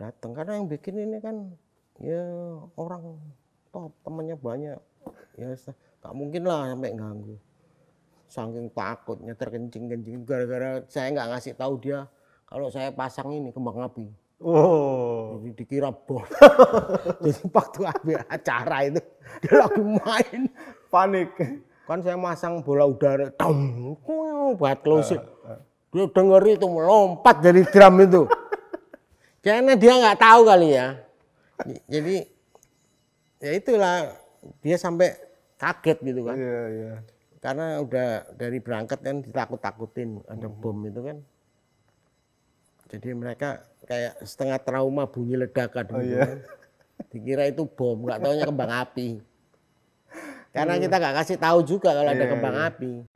datang karena yang bikin ini kan ya orang top temannya banyak ya nggak mungkin lah sampai ganggu saking takutnya terkencing kencing gara-gara saya nggak ngasih tahu dia kalau saya pasang ini kembang api Oh. Jadi dikira bom. Jadi waktu habis acara itu dia lagi main panik. Kan saya masang bola udara, dong, eh, buat closing. Uh, eh. uh. Dia denger itu melompat dari drum itu. Karena dia nggak tahu kali ya. Jadi ya itulah dia sampai kaget gitu kan. Iya, iya. Karena udah dari berangkat kan ditakut-takutin ada hmm. bom itu kan. Jadi mereka kayak setengah trauma bunyi ledakan oh, gitu iya. Kan. Dikira itu bom, nggak taunya kembang api. Karena hmm. kita nggak kasih tahu juga kalau iya, ada kembang iya. api.